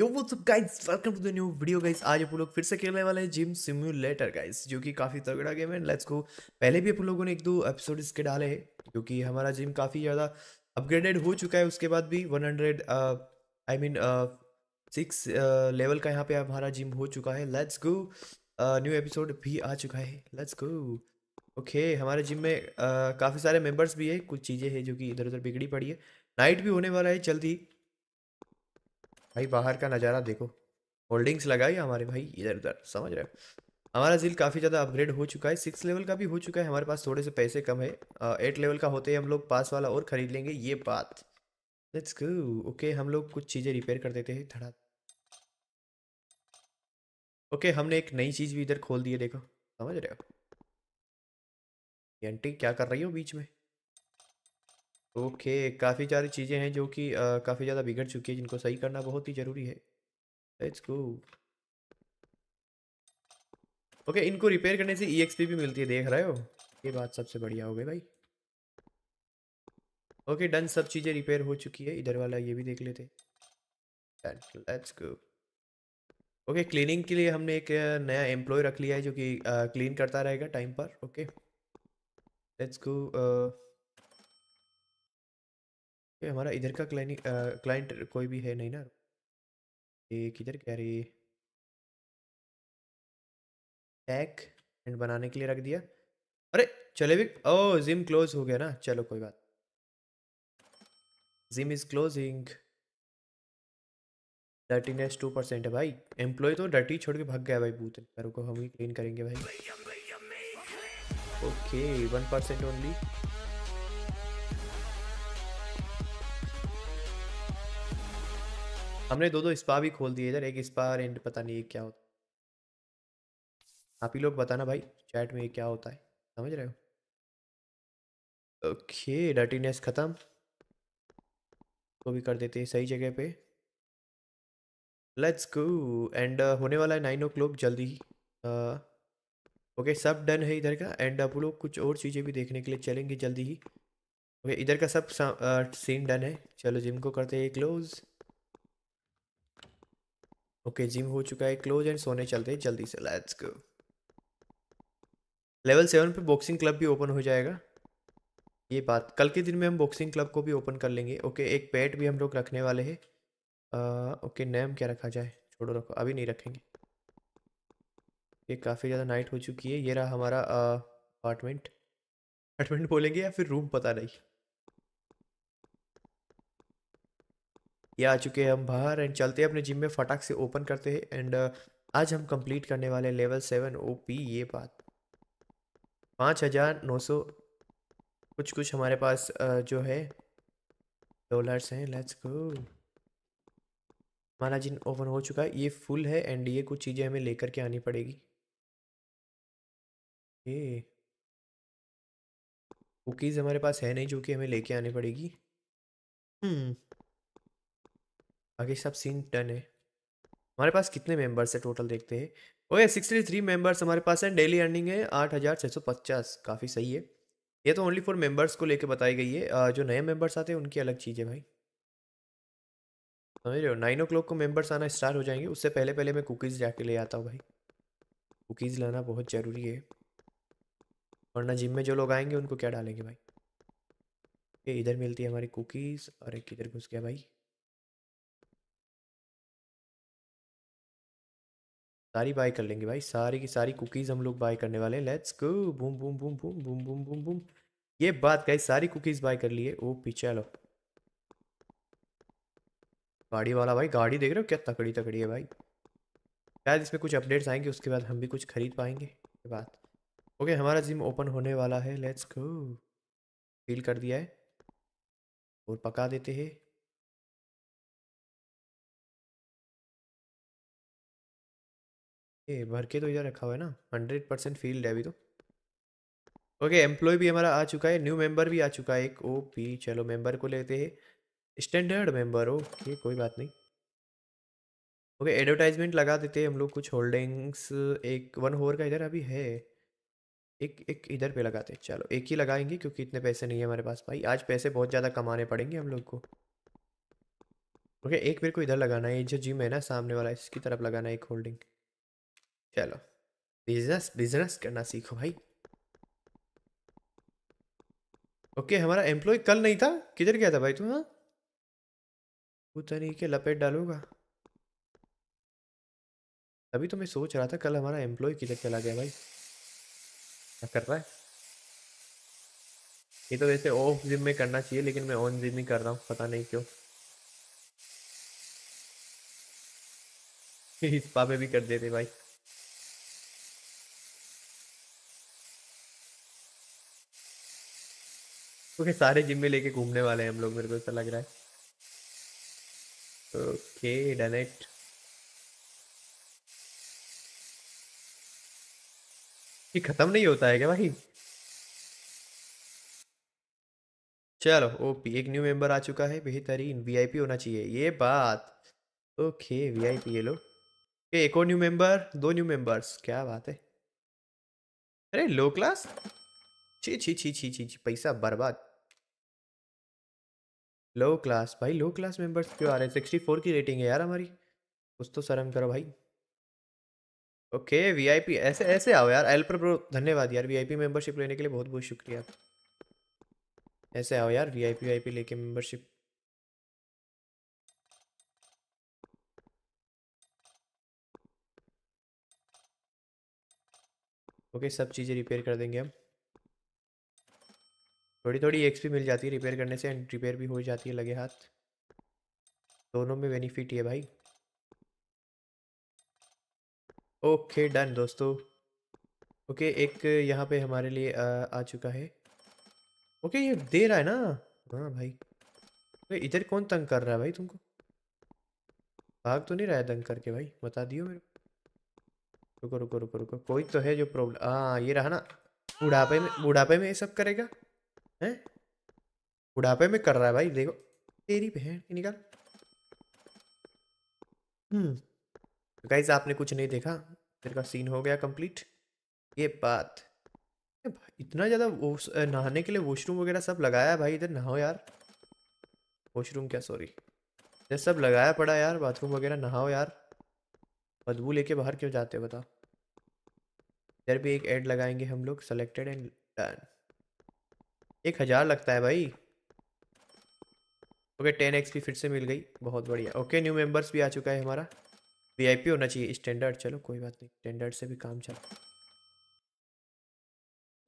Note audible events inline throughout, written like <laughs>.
यो वो सब guys welcome to the new video guys आज आप लोग फिर से खेलने वाले हैं जिम सिम्युलेटर गाइस जो कि काफ़ी तगड़ा गेम है लेट्स गो पहले भी आप लोगों ने एक दो एपिसोड इसके डाले हैं क्योंकि हमारा जिम काफ़ी ज़्यादा अपग्रेडेड हो चुका है उसके बाद भी 100 आई मीन सिक्स लेवल का यहाँ पे हमारा जिम हो चुका है लेट्स गो न्यू एपिसोड भी आ चुका है लेट्स गो ओके हमारे जिम में uh, काफ़ी सारे मेम्बर्स भी है कुछ चीज़ें हैं जो कि इधर उधर बिगड़ी पड़ी है नाइट भी होने वाला है जल्दी भाई बाहर का नज़ारा देखो होल्डिंग्स लगाई हमारे भाई इधर उधर समझ रहे हो हमारा जिल काफ़ी ज़्यादा अपग्रेड हो चुका है सिक्स लेवल का भी हो चुका है हमारे पास थोड़े से पैसे कम है एट लेवल का होते ही हम लोग पास वाला और ख़रीद लेंगे ये बात लेट्स गो ओके हम लोग कुछ चीज़ें रिपेयर कर देते हैं थड़ा ओके okay, हमने एक नई चीज़ भी इधर खोल दी है देखो समझ रहे हो एंटी क्या कर रही हो बीच में ओके काफ़ी सारी चीज़ें हैं जो कि काफ़ी ज़्यादा बिगड़ चुकी है जिनको सही करना बहुत ही ज़रूरी है लेट्स गो ओके इनको रिपेयर करने से ई e भी मिलती है देख रहे हो ये बात सबसे बढ़िया हो गई भाई ओके डन सब चीज़ें रिपेयर हो चुकी है इधर वाला ये भी देख लेते लेट्स गो ओके क्लीनिंग के लिए हमने एक नया एम्प्लॉय रख लिया है जो कि क्लीन करता रहेगा टाइम पर ओके लेट्स गो पे हमारा इधर का क्लाइंट क्लाइंट कोई भी है नहीं ना ये किधर कह रही टैग एंड बनाने के लिए रख दिया अरे चले भी ओ जिम क्लोज हो गया ना चलो कोई बात gym is closing dirtiness two percent है भाई एम्प्लॉय तो डर्टी छोड़ के भाग गया भाई बूथ को हम ही क्लीन करेंगे भाई ओके वन परसेंट ओनली हमने दो दो स्पा भी खोल दिए इधर एक स्पा एंड पता नहीं ये क्या होता आप ही लोग बताना भाई चैट में ये क्या होता है समझ रहे हो ओके डर्टीनेस ख़त्म तो भी कर देते हैं सही जगह पे लेट्स गो एंड होने वाला है नाइन ओ क्लॉक जल्दी ही uh, ओके okay, सब डन है इधर का एंड आप लोग कुछ और चीज़ें भी देखने के लिए चलेंगे जल्दी ही ओके okay, इधर का सब सीन uh, डन है चलो जिम को करते हैं क्लोज़ ओके जिम हो चुका है क्लोज एंड सोने चलते हैं जल्दी से लेट्स गो लेवल सेवन पे बॉक्सिंग क्लब भी ओपन हो जाएगा ये बात कल के दिन में हम बॉक्सिंग क्लब को भी ओपन कर लेंगे ओके एक पेट भी हम लोग रखने वाले हैं ओके नेम क्या रखा जाए छोड़ो रखो अभी नहीं रखेंगे ये काफ़ी ज़्यादा नाइट हो चुकी है ये रहा हमारा अपार्टमेंट अपार्टमेंट बोलेंगे या फिर रूम पता नहीं ये आ चुके हैं हम बाहर एंड चलते हैं अपने जिम में फटाक से ओपन करते हैं एंड uh, आज हम कंप्लीट करने वाले लेवल सेवन ओ पी ये बात पाँच हज़ार नौ सौ कुछ कुछ हमारे पास uh, जो है डॉलर्स हैं लेट्स गो हमारा जिन ओपन हो चुका है ये फुल है एंड ये कुछ चीज़ें हमें लेकर के आनी पड़ेगी ये कुकीज़ हमारे पास है नहीं जो कि हमें लेके आनी पड़ेगी हम्म बाकी सब सीन टन है हमारे पास कितने मेंबर्स है टोटल देखते हैं ओए सिक्सटी थ्री मेम्बर्स हमारे पास हैं डेली अर्निंग है आठ हज़ार छः सौ पचास काफ़ी सही है ये तो ओनली फॉर मेंबर्स को लेके बताई गई है जो नए मेंबर्स आते हैं उनकी अलग चीज़ है भाई समझ रहे हो नाइन ओ को मेंबर्स आना स्टार्ट हो जाएंगे उससे पहले पहले मैं कुकीज़ जाके ले आता हूँ भाई कुकीज़ लाना बहुत ज़रूरी है वरना जिम में जो लोग आएंगे उनको क्या डालेंगे भाई ये इधर मिलती है हमारी कुकीज़ और एक इधर घुस गया भाई सारी बाय कर लेंगे भाई सारी की सारी कुकीज़ हम लोग बाय करने वाले हैं let's go boom boom boom boom boom boom boom boom ये बात गई सारी कुकीज़ बाय कर लिए ओ पीछे लो गाड़ी वाला भाई गाड़ी देख रहे हो क्या तकड़ी तकड़ी है भाई शायद इसमें कुछ अपडेट्स आएंगे उसके बाद हम भी कुछ खरीद पाएंगे ये बात ओके हमारा जिम ओपन होने वाला है लेट्स गो फील कर दिया है और पका देते हैं ये भर के तो इधर रखा हुआ है ना हंड्रेड परसेंट फील्ड है अभी तो ओके एम्प्लॉय भी हमारा आ चुका है न्यू मेंबर भी आ चुका है एक ओ पी चलो मेंबर को लेते हैं स्टैंडर्ड मेंबर ओके कोई बात नहीं ओके एडवर्टाइजमेंट लगा देते हैं हम लोग कुछ होल्डिंग्स एक वन होवर का इधर अभी है एक एक इधर पे लगाते हैं चलो एक ही लगाएंगे क्योंकि इतने पैसे नहीं है हमारे पास भाई आज पैसे बहुत ज़्यादा कमाने पड़ेंगे हम लोग को ओके एक मेरे को इधर लगाना है ये जो जिम है ना सामने वाला इसकी तरफ लगाना है एक होल्डिंग चलो बिजनेस बिजनेस करना सीखो भाई ओके हमारा एम्प्लॉय कल नहीं था किधर गया था भाई तू हाँ तरीके के लपेट डालूगा अभी तो मैं सोच रहा था कल हमारा एम्प्लॉय किधर चला गया भाई क्या कर रहा है ये तो वैसे ऑफ जिम में करना चाहिए लेकिन मैं ऑन जिम ही कर रहा हूँ पता नहीं क्यों <laughs> इस पा भी कर देते भाई ओके सारे में लेके घूमने वाले हैं हम लोग मेरे को ऐसा लग रहा है ओके डन इट ये खत्म नहीं होता है क्या भाई चलो ओपी एक न्यू मेंबर आ चुका है बेहतरीन वीआईपी होना चाहिए ये बात ओके वीआईपी ये लोग एक और न्यू मेंबर दो न्यू मेंबर्स क्या बात है अरे लो क्लास छी छी छी छी छी पैसा बर्बाद लो क्लास भाई लो क्लास मेंबर्स क्यों आ रहे हैं सिक्सटी फोर की रेटिंग है यार हमारी कुछ तो शर्म करो भाई ओके वीआईपी ऐसे ऐसे आओ यार एल प्रो धन्यवाद यार वीआईपी मेंबरशिप लेने के लिए बहुत बहुत शुक्रिया ऐसे आओ यार वीआईपी आई लेके मेंबरशिप ओके सब चीज़ें रिपेयर कर देंगे हम थोड़ी थोड़ी एक्सपी मिल जाती है रिपेयर करने से एंड रिपेयर भी हो जाती है लगे हाथ दोनों में बेनिफिट है भाई ओके डन दोस्तों ओके एक यहाँ पे हमारे लिए आ, आ चुका है ओके ये दे रहा है ना हाँ भाई तो इधर कौन तंग कर रहा है भाई तुमको भाग तो नहीं रहा है तंग करके भाई बता दियो मेरे रुको रुको रुको रुको कोई तो है जो प्रॉब्लम हाँ ये रहा ना बुढ़ापे में बुढ़ापे में ये सब करेगा है बुढ़ापे में कर रहा है भाई देखो तेरी बहन की निकाल हम्म गाइज तो आपने कुछ नहीं देखा मेरे का सीन हो गया कंप्लीट ये बात इतना ज़्यादा नहाने के लिए वॉशरूम वगैरह सब लगाया है भाई इधर नहाओ यार वॉशरूम क्या सॉरी इधर सब लगाया पड़ा यार बाथरूम वगैरह नहाओ यार बदबू लेके बाहर क्यों जाते हो बताओ इधर भी एक ऐड लगाएंगे हम लोग सेलेक्टेड एंड डन एक हज़ार लगता है भाई ओके टेन एक्स भी फिर से मिल गई बहुत बढ़िया ओके न्यू मेंबर्स भी आ चुका है हमारा वीआईपी होना चाहिए स्टैंडर्ड चलो कोई बात नहीं स्टैंडर्ड से भी काम चल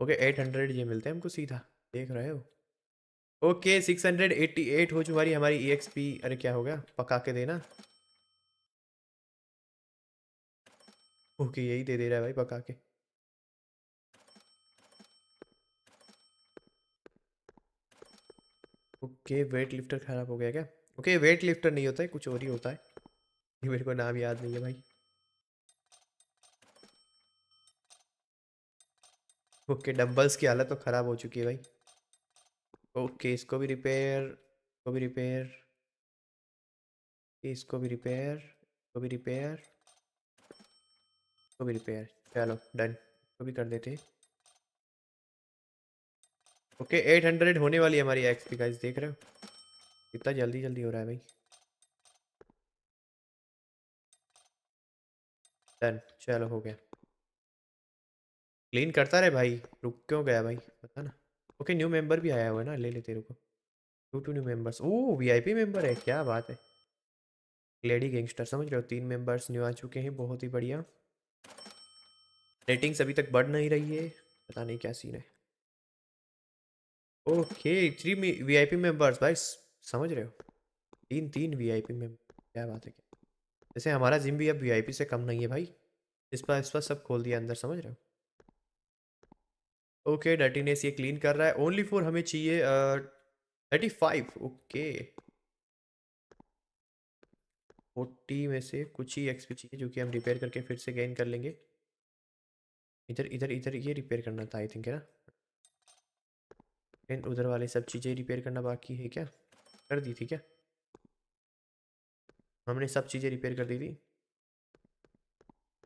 ओके एट हंड्रेड ये मिलते हैं हमको सीधा देख रहे हो okay six hundred eighty eight हो चुकी हमारी ई एक्स पी अरे क्या हो गया पका के देना ओके यही दे दे रहा है भाई पका के ओके वेट लिफ्टर खराब हो गया क्या ओके वेट लिफ्टर नहीं होता है कुछ और ही होता है ये मेरे को नाम याद नहीं है भाई ओके डंबल्स की हालत तो ख़राब हो चुकी है भाई ओके इसको भी रिपेयर इसको भी रिपेयर इसको भी रिपेयर इसको भी रिपेयर इसको भी रिपेयर चलो डन इसको भी कर देते हैं ओके एट हंड्रेड होने वाली हमारी एक्सपी गाइस देख रहे हो कितना जल्दी जल्दी हो रहा है भाई डन चलो हो गया क्लीन करता रहे भाई रुक क्यों गया भाई पता ना ओके न्यू मेंबर भी आया हुआ है ना ले लेते रुको two two new members oh VIP member है क्या बात है लेडी गैंगस्टर समझ रहे हो तीन मेंबर्स न्यू आ चुके हैं बहुत ही बढ़िया रेटिंग्स अभी तक बढ़ नहीं रही है पता नहीं क्या सीन है okay three V I P members भाई समझ रहे हो तीन तीन वी आई पी में क्या बात है क्या जैसे हमारा जिम भी अब वी आई पी से कम नहीं है भाई इस पर इस पर सब खोल दिया अंदर समझ रहे हो ओके डर्टीनेस ये क्लीन कर रहा है ओनली फोर हमें चाहिए थर्टी फाइव ओके फोर्टी में से कुछ ही एक्सपी चाहिए जो कि हम रिपेयर करके फिर से गेन कर लेंगे इधर इधर इधर ये रिपेयर करना था आई थिंक है ना एंड उधर वाले सब चीज़ें रिपेयर करना बाकी है क्या कर दी थी क्या हमने सब चीज़ें रिपेयर कर दी थी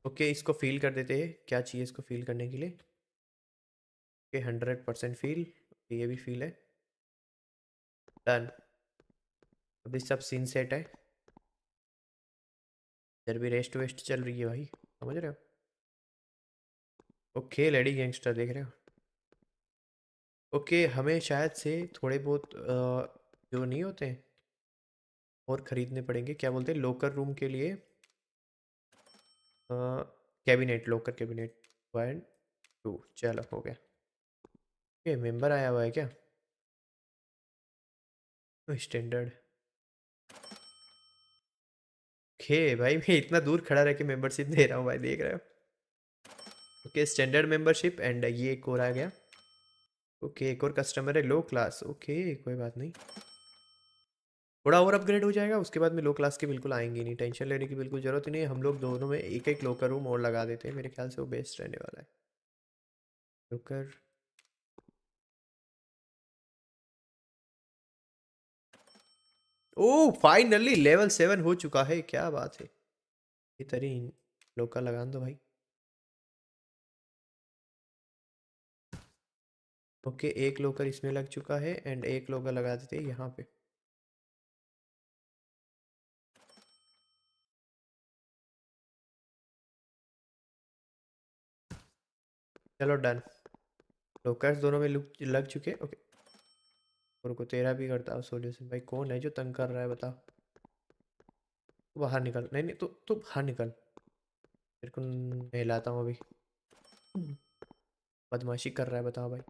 ओके okay, इसको फील कर देते हैं क्या चाहिए इसको फील करने के लिए ओके हंड्रेड परसेंट फील ये भी फील है डन अभी सब सीन सेट है इधर भी रेस्ट वेस्ट चल रही है भाई समझ रहे हो ओके लेडी गैंगस्टर देख रहे हो ओके हमें शायद से थोड़े बहुत जो नहीं होते हैं और ख़रीदने पड़ेंगे क्या बोलते हैं लॉकर रूम के लिए cabinet locker cabinet one two चलो हो गया ओके मेंबर आया हुआ है क्या स्टैंडर्ड ओके भाई मैं इतना दूर खड़ा रह के मेंबरशिप दे रहा हूँ भाई देख रहे हो ओके स्टैंडर्ड मेंबरशिप एंड ये एक और आ गया ओके एक और कस्टमर है लो क्लास ओके कोई बात नहीं थोड़ा और अपग्रेड हो जाएगा उसके बाद में लो क्लास के बिल्कुल आएंगे नहीं टेंशन लेने की बिल्कुल ज़रूरत नहीं हम लोग दोनों में एक एक लोकर रूम और लगा देते हैं मेरे ख्याल से वो बेस्ट रहने वाला है locker oh finally level seven हो चुका है क्या बात है बेहतरीन लोकर लगा दो भाई ओके okay, एक लोकर इसमें लग चुका है एंड एक लोकर लगा देते हैं यहाँ पे चलो डन लोकर्स दोनों में लुक लग चुके ओके और को तेरा भी करता है सोल्यूशन भाई कौन है जो तंग कर रहा है बता बाहर निकल नहीं नहीं तो तू तो बाहर निकल मेरे को नहलाता हूँ अभी बदमाशी कर रहा है बताओ भाई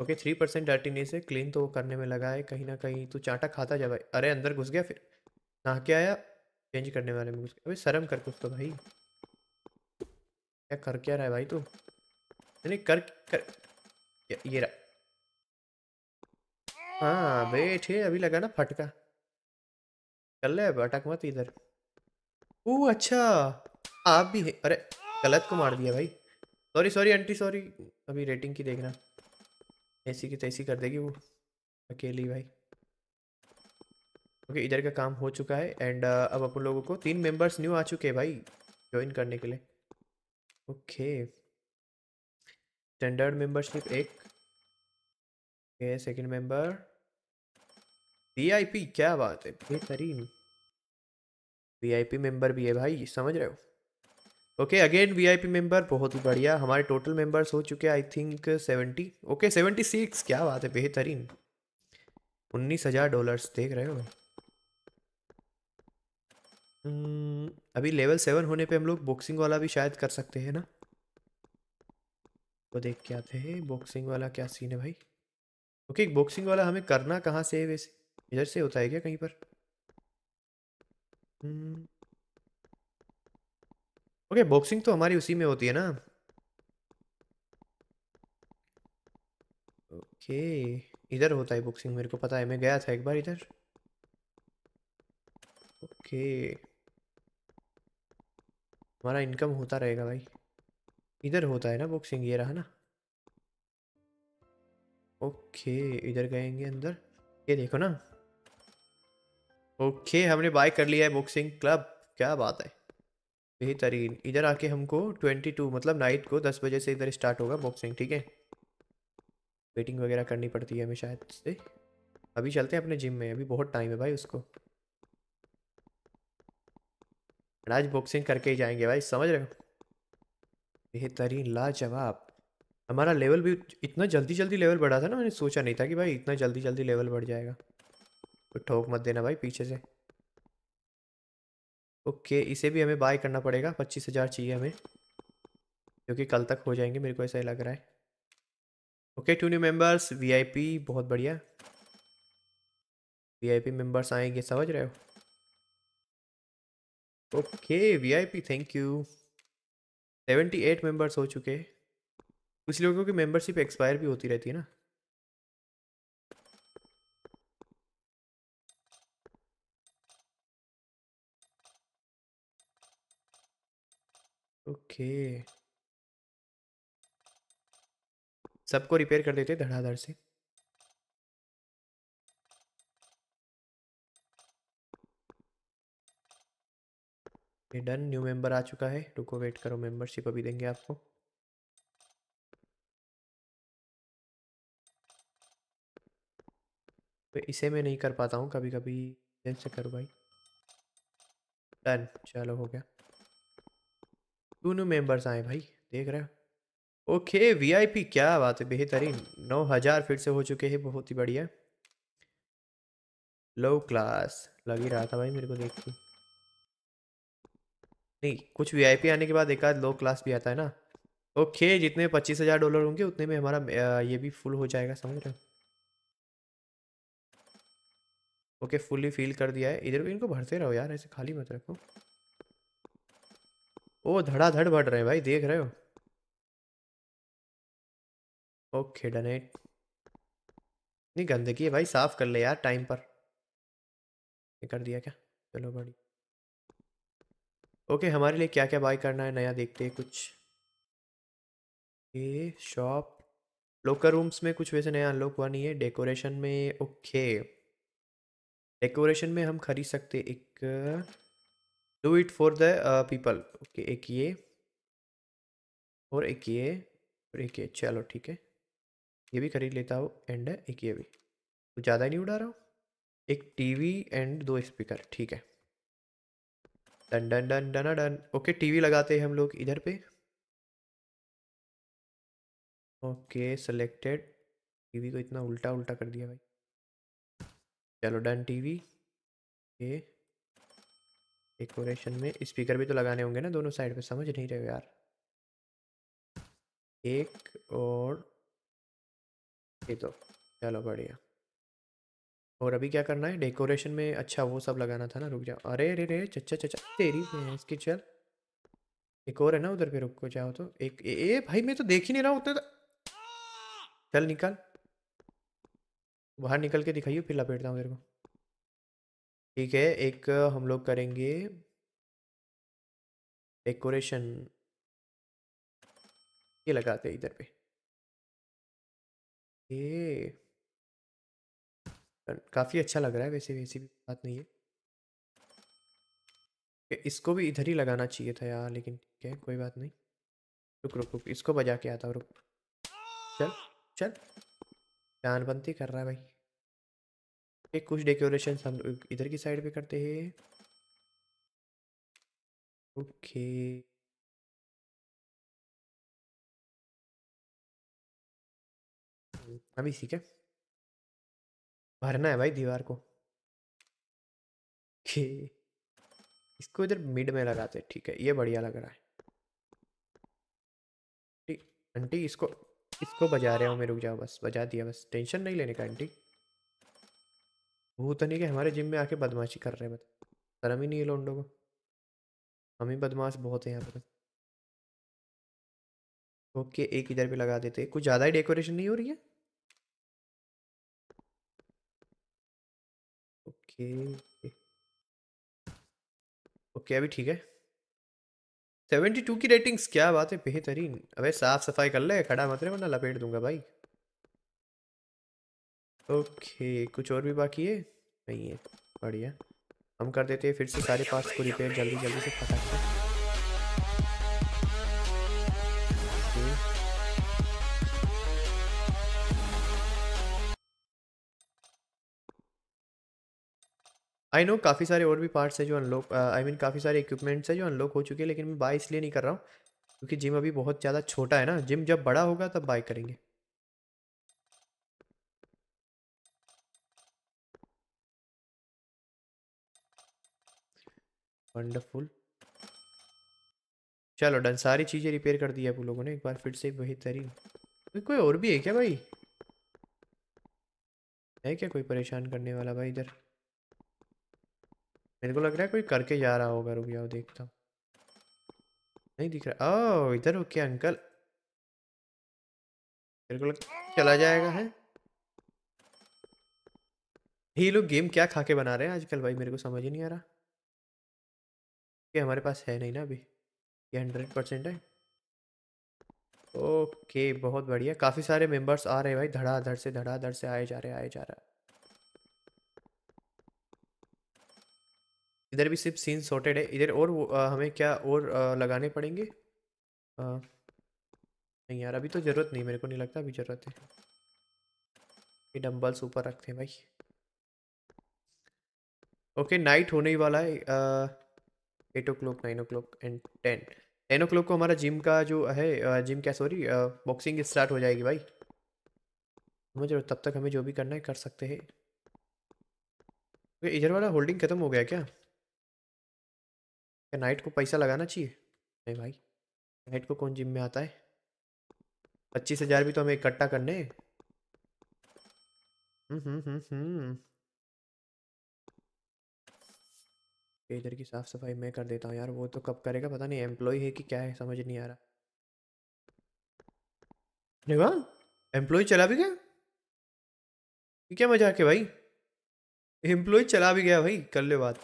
ओके थ्री परसेंट डर्टीनेस से क्लीन तो करने में लगा है कहीं ना कहीं तू चाटा खाता जा भाई अरे अंदर घुस गया फिर नहा के आया चेंज करने वाले में घुस गया अबे शर्म कर कुछ तो भाई क्या कर क्या रहा है भाई तू नहीं कर कर ये, रहा हाँ बैठे अभी लगा ना फटका चल रहा है अटक मत इधर ओह अच्छा आप भी है अरे गलत को मार दिया भाई सॉरी सॉरी आंटी सॉरी अभी रेटिंग की देखना ऐसी की तैसी कर देगी वो अकेली भाई ओके इधर का काम हो चुका है एंड अब अपन लोगों को तीन मेंबर्स न्यू आ चुके हैं भाई ज्वाइन करने के लिए ओके स्टैंडर्ड मेंबरशिप एक ओके सेकंड मेंबर वीआईपी क्या बात है बेहतरीन वीआईपी मेंबर भी है भाई समझ रहे हो ओके अगेन वीआईपी मेंबर बहुत ही बढ़िया हमारे टोटल मेंबर्स हो चुके हैं I think seventy okay seventy six क्या बात है बेहतरीन उन्नीस हजार डॉलर्स देख रहे हो hmm, अभी लेवल सेवन होने पे हम लोग बॉक्सिंग वाला भी शायद कर सकते हैं ना तो देख क्या थे बॉक्सिंग वाला क्या सीन है भाई ओके बॉक्सिंग वाला हमें करना कहाँ से है वैसे इधर से होता है क्या कहीं पर hmm, ओके बॉक्सिंग तो हमारी उसी में होती है ना ओके इधर होता है बॉक्सिंग मेरे को पता है मैं गया था एक बार इधर ओके हमारा इनकम होता रहेगा भाई इधर होता है ना बॉक्सिंग ये रहा ना ओके इधर गएंगे अंदर ये देखो ना ओके हमने बाय कर लिया है बॉक्सिंग क्लब क्या बात है बेहतरीन इधर आके हमको ट्वेंटी टू मतलब नाइट को दस बजे से इधर स्टार्ट होगा बॉक्सिंग ठीक है वेटिंग वगैरह करनी पड़ती है हमें शायद से अभी चलते हैं अपने जिम में अभी बहुत टाइम है भाई उसको आज बॉक्सिंग करके ही जाएंगे भाई समझ रहे हो बेहतरीन लाजवाब हमारा लेवल भी इतना जल्दी जल्दी लेवल बढ़ा था ना मैंने सोचा नहीं था कि भाई इतना जल्दी जल्दी लेवल बढ़ जाएगा तो ठोक मत देना भाई पीछे से ओके इसे भी हमें बाय करना पड़ेगा पच्चीस हज़ार चाहिए हमें क्योंकि कल तक हो जाएंगे मेरे को ऐसा ही लग रहा है okay two new members VIP बहुत बढ़िया वीआईपी मेंबर्स आएंगे समझ रहे हो okay VIP thank you seventy eight members हो चुके कुछ लोगों की मेंबरशिप एक्सपायर भी होती रहती है ना ओके सबको रिपेयर कर देते धड़ाधड़ से ये डन न्यू मेंबर आ चुका है रुको वेट करो मेंबरशिप अभी देंगे आपको तो इसे मैं नहीं कर पाता हूँ कभी कभी से करो भाई डन चलो हो गया दोनों मेंबर्स आए भाई देख रहे हो ओके वीआईपी क्या बात है बेहतरीन नौ हज़ार फिर से हो चुके हैं बहुत ही बढ़िया लो क्लास लग ही रहा था भाई मेरे को देख के नहीं कुछ वीआईपी आने के बाद एक आध लो क्लास भी आता है ना ओके जितने पच्चीस हज़ार डॉलर होंगे उतने में हमारा ये भी फुल हो जाएगा समझ रहे हो ओके फुली फील कर दिया है इधर भी इनको भरते रहो यार ऐसे खाली मत रखो ओ धड़ाधड़ बढ़ रहे हैं भाई देख रहे हो ओके डोनेट नहीं गंदगी है भाई साफ कर ले यार टाइम पर ये कर दिया क्या चलो बढ़िया ओके हमारे लिए क्या क्या बाय करना है नया देखते हैं कुछ ये शॉप लोकर रूम्स में कुछ वैसे नया अनलॉक हुआ नहीं है डेकोरेशन में ओके डेकोरेशन में हम खरीद सकते एक do it for the people okay एक ये और एक ये और एक ये चलो ठीक है ये भी खरीद लेता हूँ एंड एक ये भी तो ज़्यादा नहीं उड़ा रहा हूँ एक टीवी एंड दो स्पीकर ठीक है done done done done done okay TV लगाते हैं हम लोग इधर पे ओके सेलेक्टेड टीवी को इतना उल्टा उल्टा कर दिया भाई चलो डन टीवी ओके डेकोरेशन में स्पीकर भी तो लगाने होंगे ना दोनों साइड पे समझ नहीं रहे हो यार एक और ये तो चलो बढ़िया और अभी क्या करना है डेकोरेशन में अच्छा वो सब लगाना था ना रुक जाओ अरे अरे रे चचा चचा तेरी इसकी चल एक और है ना उधर पे रुक को जाओ तो एक ए, ए भाई मैं तो देख ही नहीं रहा उतना तो- चल निकल बाहर निकल के दिखाइयो फिर लपेटता हूँ तेरे को ठीक है एक हम लोग करेंगे डेकोरेशन ये लगाते हैं इधर पे ये काफ़ी अच्छा लग रहा है वैसे वैसे भी बात नहीं है इसको भी इधर ही लगाना चाहिए था यार लेकिन ठीक है कोई बात नहीं रुक रुक रुक इसको बजा के आता हूँ रुक चल चल बनती कर रहा है भाई पे कुछ डेकोरेशन हम इधर की साइड पे करते हैं ओके अभी ठीक है भरना है भाई दीवार को ओके इसको इधर मिड में लगाते हैं ठीक है ये बढ़िया लग रहा है ठीक आंटी इसको इसको बजा रहा हूँ मैं रुक जाओ बस बजा दिया बस टेंशन नहीं लेने का आंटी वो तो नहीं कि हमारे जिम में आके बदमाशी कर रहे हैं बता शर्म ही नहीं है लोंडो को हम ही बदमाश बहुत है यहाँ पर ओके एक इधर भी लगा देते कुछ ज़्यादा ही डेकोरेशन नहीं हो रही है ओके ओके अभी ठीक है सेवेंटी टू की रेटिंग्स क्या बात है बेहतरीन अबे साफ सफाई कर ले खड़ा मत रहे वरना लपेट दूंगा भाई ओके कुछ और भी बाकी है नहीं है बढ़िया हम कर देते हैं फिर से सारे पार्ट्स को रिपेयर जल्दी जल्दी से फटाक से आई नो काफ़ी सारे और भी पार्ट्स हैं जो अनलॉक आई मीन काफ़ी सारे इक्विपमेंट्स हैं जो अनलॉक हो चुके हैं लेकिन मैं बाय इसलिए नहीं कर रहा हूँ क्योंकि जिम अभी बहुत ज़्यादा छोटा है ना जिम जब बड़ा होगा तब बाय करेंगे वंडरफुल चलो डन सारी चीज़ें रिपेयर कर दी आप लोगों ने एक बार फिर से बेहतरीन कोई और भी है क्या भाई है क्या कोई परेशान करने वाला भाई इधर मेरे को लग रहा है कोई करके जा रहा होगा रुक जाओ देखता हूँ नहीं दिख रहा ओ इधर ओके अंकल मेरे को लग चला जाएगा है ये लोग गेम क्या खा के बना रहे हैं आजकल भाई मेरे को समझ ही नहीं आ रहा ये हमारे पास है नहीं ना अभी ये हंड्रेड परसेंट है ओके बहुत बढ़िया काफ़ी सारे मेंबर्स आ रहे हैं भाई धड़ाधड़ से धड़ाधड़ से आए जा रहे आए जा रहा इधर भी सिर्फ सीन सॉर्टेड है इधर और आ, हमें क्या और आ, लगाने पड़ेंगे आ, नहीं यार अभी तो ज़रूरत नहीं मेरे को नहीं लगता अभी ज़रूरत है ये डम्बल्स ऊपर रखते हैं भाई ओके नाइट होने ही वाला है eight o'clock nine o'clock and ten ten o'clock को हमारा जिम का जो है जिम क्या सॉरी बॉक्सिंग स्टार्ट हो जाएगी भाई समझ रहे तब तक हमें जो भी करना है कर सकते हैं इधर वाला होल्डिंग ख़त्म हो गया क्या क्या नाइट को पैसा लगाना चाहिए नहीं भाई नाइट को कौन जिम में आता है पच्चीस हज़ार भी तो हमें इकट्ठा करने हम्म हम्म हम्म हम्म कि इधर की साफ़ सफाई मैं कर देता हूँ यार वो तो कब करेगा पता नहीं एम्प्लॉय है कि क्या है समझ नहीं आ रहा अरे एम्प्लॉय चला भी गया क्या मजाक है भाई एम्प्लॉय चला भी गया भाई कर ले बात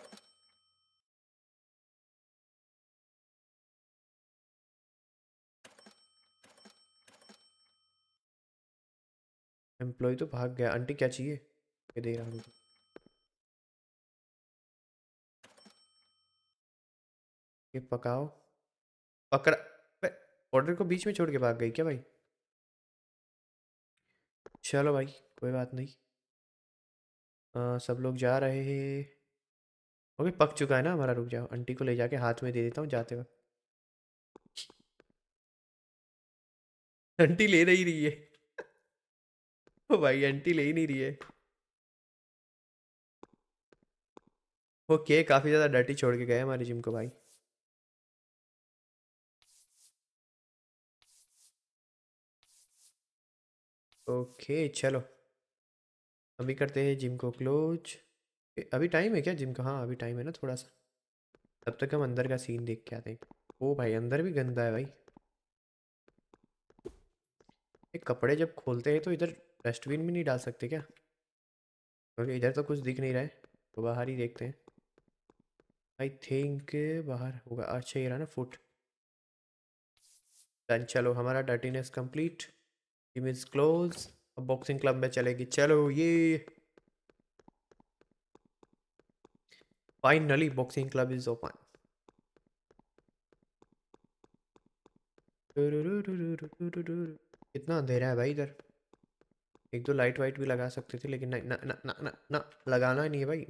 एम्प्लॉय तो भाग गया आंटी क्या चाहिए दे रहा हूँ ये पकाओ पकड़ा ऑर्डर को बीच में छोड़ के भाग गई क्या भाई चलो भाई कोई बात नहीं आ, सब लोग जा रहे हैं ओके पक चुका है ना हमारा रुक जाओ आंटी को ले जाके हाथ में दे देता हूँ जाते वक्त आंटी ले नहीं रही है <laughs> ओ भाई आंटी ले ही नहीं रही है वो के काफ़ी ज़्यादा डर्टी छोड़ के गए हमारे जिम को भाई ओके चलो अभी करते हैं जिम को क्लोज अभी टाइम है क्या जिम का हाँ अभी टाइम है ना थोड़ा सा तब तक हम अंदर का सीन देख के आते हैं ओ भाई अंदर भी गंदा है भाई एक कपड़े जब खोलते हैं तो इधर डस्टबिन भी नहीं डाल सकते क्या क्योंकि इधर तो कुछ दिख नहीं रहा है तो बाहर ही देखते हैं आई थिंक बाहर होगा अच्छा ये रहा ना फुट चलो हमारा डर्टीनेस कंप्लीट इमेज क्लोज अब बॉक्सिंग क्लब में चलेगी चलो ये finally boxing club is open कितना अंधेरा है भाई इधर एक दो लाइट वाइट भी लगा सकते थे लेकिन ना ना ना ना, ना, ना लगाना ही नहीं है भाई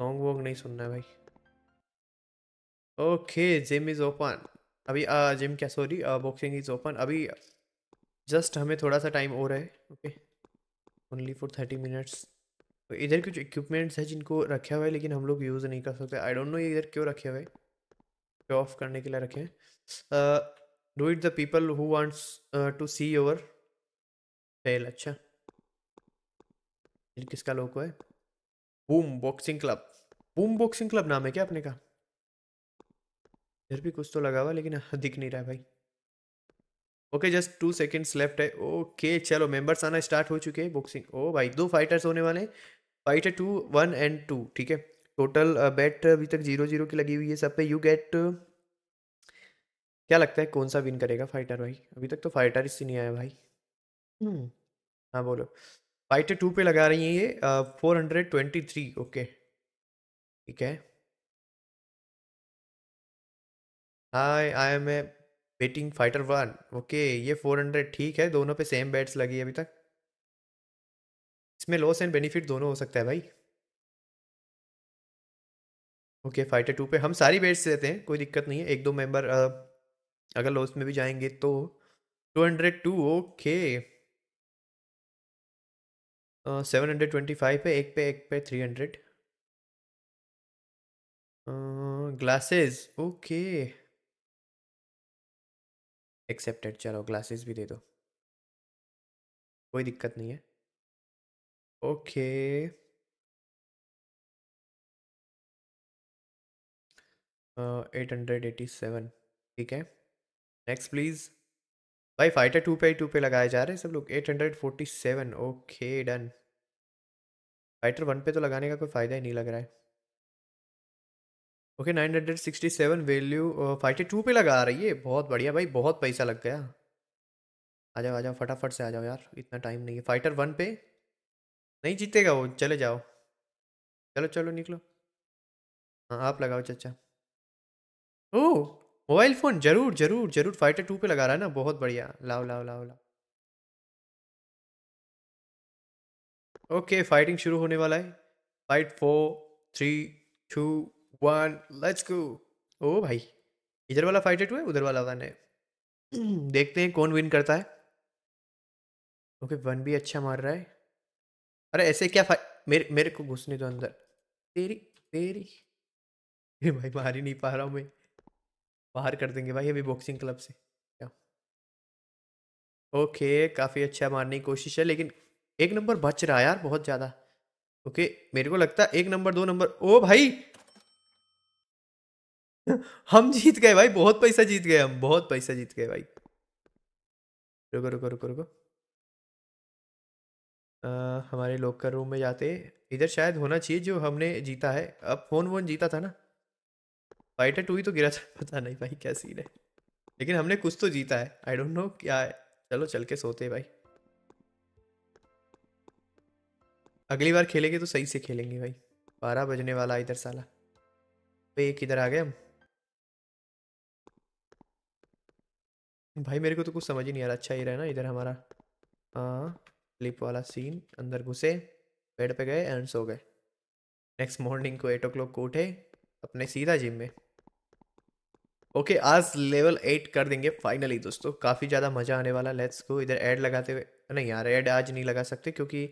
सॉन्ग वॉन्ग नहीं सुनना है भाई ओके जिम इज ओपन अभी जिम क्या सॉरी बॉक्सिंग इज ओपन अभी जस्ट हमें थोड़ा सा टाइम और है okay only for thirty minutes तो इधर कुछ इक्विपमेंट्स है जिनको रखा हुआ है लेकिन हम लोग यूज़ नहीं कर सकते आई डोंट नो ये इधर क्यों रखे हुए शो ऑफ करने के लिए रखे हैं do it the people who wants to see your fail अच्छा किसका लोग है boom boxing club boom boxing club नाम है क्या अपने का इधर भी कुछ तो लगा हुआ लेकिन हाँ, दिख नहीं रहा है भाई okay just two seconds left है ओके चलो मेंबर्स आना स्टार्ट हो चुके हैं बॉक्सिंग ओ भाई दो फाइटर्स होने वाले fighter two one and two ठीक है टोटल बैट अभी तक जीरो जीरो की लगी हुई है सब पे यू गेट क्या लगता है कौन सा विन करेगा फाइटर भाई अभी तक तो फाइटर इससे नहीं आया भाई हम्म, हाँ बोलो फाइटर टू पे लगा रही है ये four hundred twenty three okay ठीक है hi I am a betting fighter one okay ये फोर हंड्रेड ठीक है दोनों पे सेम बैट्स लगी है अभी तक इसमें लॉस एंड बेनिफिट दोनों हो सकता है भाई ओके फाइटर टू पे हम सारी बैट्स देते हैं कोई दिक्कत नहीं है एक दो मेंबर अगर लॉस में भी जाएंगे तो two hundred two okay seven hundred twenty five पे एक पे एक पे three hundred glasses okay accepted चलो ग्लासेस भी दे दो कोई दिक्कत नहीं है okay eight hundred eighty seven ठीक है नेक्स्ट प्लीज़ भाई फाइटर टू पे टू पे लगाए जा रहे हैं सब लोग eight hundred forty seven okay done fighter one पे तो लगाने का कोई फ़ायदा ही नहीं लग रहा है okay nine hundred sixty seven value fighter two पे लगा रही है बहुत बढ़िया भाई बहुत पैसा लग गया आ जाओ आ जाओ फटाफट से आ जाओ यार इतना टाइम नहीं है फाइटर वन पे नहीं जीतेगा वो चले जाओ चलो चलो निकलो हाँ आप लगाओ चचा ओ मोबाइल फ़ोन जरूर जरूर जरूर फाइटर टू पे लगा रहा है ना बहुत बढ़िया लाओ लाओ लाओ लाओ ओके फाइटिंग शुरू होने वाला है fight four three two one let's go oh भाई इधर वाला फाइटर हुआ है उधर वाला वन है <clears throat> देखते हैं कौन विन करता है ओके वन भी अच्छा मार रहा है अरे ऐसे क्या फाइट मेरे मेरे को घुसने दो अंदर तेरी तेरी ये <laughs> भाई मार ही नहीं पा रहा हूँ मैं बाहर कर देंगे भाई अभी बॉक्सिंग क्लब से क्या ओके काफ़ी अच्छा मारने की कोशिश है लेकिन एक नंबर बच रहा है यार बहुत ज़्यादा ओके okay, मेरे को लगता है एक नंबर दो नंबर ओ भाई हम जीत गए भाई बहुत पैसा जीत गए हम बहुत पैसा जीत गए भाई रुको रुको रुको रुको हमारे लोकर रूम में जाते इधर शायद होना चाहिए जो हमने जीता है अब फोन वोन जीता था ना फाइटर टू ही तो गिरा था <laughs> पता नहीं भाई क्या सीन है लेकिन हमने कुछ तो जीता है आई डोंट नो क्या है चलो चल के सोते भाई अगली बार खेलेंगे तो सही से खेलेंगे भाई बारह बजने वाला इधर साला एक किधर आ गए हम भाई मेरे को तो कुछ समझ ही नहीं आ रहा अच्छा ही रहा ना इधर हमारा हाँ क्लिप वाला सीन अंदर घुसे बेड पे गए एंड सो गए नेक्स्ट मॉर्निंग को एट ओ क्लॉक को उठे अपने सीधा जिम में ओके आज लेवल एट कर देंगे फाइनली दोस्तों काफ़ी ज़्यादा मज़ा आने वाला लेट्स को इधर ऐड लगाते हुए नहीं यार ऐड आज नहीं लगा सकते क्योंकि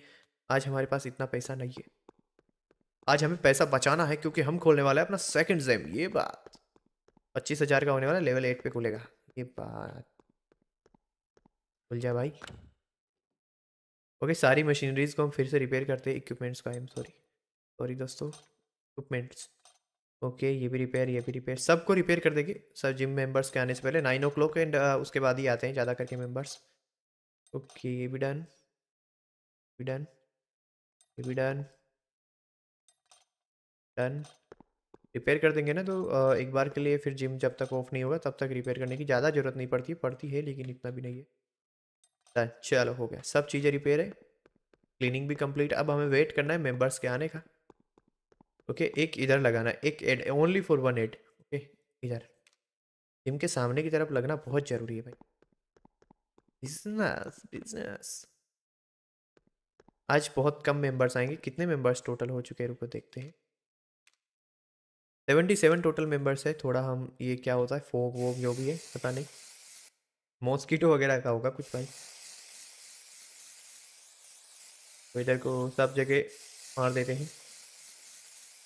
आज हमारे पास इतना पैसा नहीं है आज हमें पैसा बचाना है क्योंकि हम खोलने वाला है अपना सेकंड जेम ये बात पच्चीस हज़ार का होने वाला लेवल एट पे खुलेगा ये बात खुल जाए भाई ओके सारी मशीनरीज को हम फिर से रिपेयर करते हैं इक्विपमेंट्स का आई एम सॉरी सॉरी दोस्तों इक्विपमेंट्स ओके ये भी रिपेयर ये भी रिपेयर सबको रिपेयर कर देंगे सब जिम मेंबर्स के आने से पहले नाइन ओ क्लॉक एंड उसके बाद ही आते हैं ज़्यादा करके मेंबर्स ओके ये भी डन भी डन ये भी डन डन रिपेयर कर देंगे ना तो uh, एक बार के लिए फिर जिम जब तक ऑफ नहीं होगा तब तक रिपेयर करने की ज़्यादा ज़रूरत नहीं पड़ती पड़ती है लेकिन इतना भी नहीं है डन चलो हो गया सब चीज़ें रिपेयर है क्लीनिंग भी कंप्लीट अब हमें वेट करना है मेंबर्स के आने का ओके okay, एक इधर लगाना एक ad only for one ad okay इधर जिम के सामने की तरफ लगना बहुत ज़रूरी है भाई बिजनेस बिजनेस आज बहुत कम मेंबर्स आएंगे कितने मेंबर्स टोटल हो चुके हैं रुको देखते हैं सेवेंटी सेवन टोटल मेंबर्स है थोड़ा हम ये क्या होता है फोक वोक जो भी है पता नहीं मॉस्किटो वगैरह का होगा कुछ भाई वेदर को सब जगह मार देते हैं